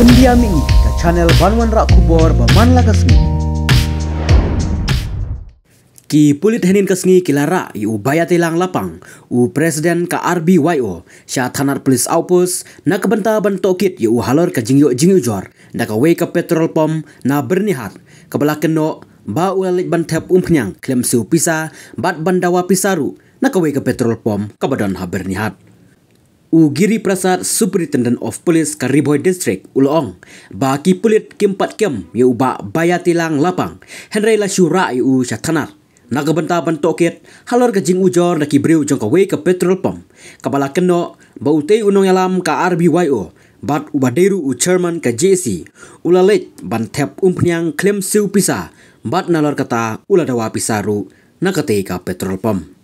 Pendiam ini ke channel Banwan Rakubor Baman Kesni. Ki pulit henin kesni kilara i ubaya tilang lapang u presiden ka RBYO sya Tanar police aupus na kebenta bentokit i u halor ka jingyo jingyo jor na ka wake petrol pom na bernihat belakang no ba ulalik bantep umpenyang klem siu pisa bat bandawa pisaru na ka wake petrol pom ha habernihat Ugiri Prasad Superintendent of Police Kariboy District Uloong baki pulit kempat kem ya uba bayatilang lapang Henry syura ya u syatanar benta bantokit halor kajing ujor naki briu jong ke petrol pump kepala keno baute unong yalam ka RBYO bat ubaderu u chairman ka JC ulalet bantep umpnyang klem siu pisa bat nalor kata uladawa pisaru tei ka petrol pump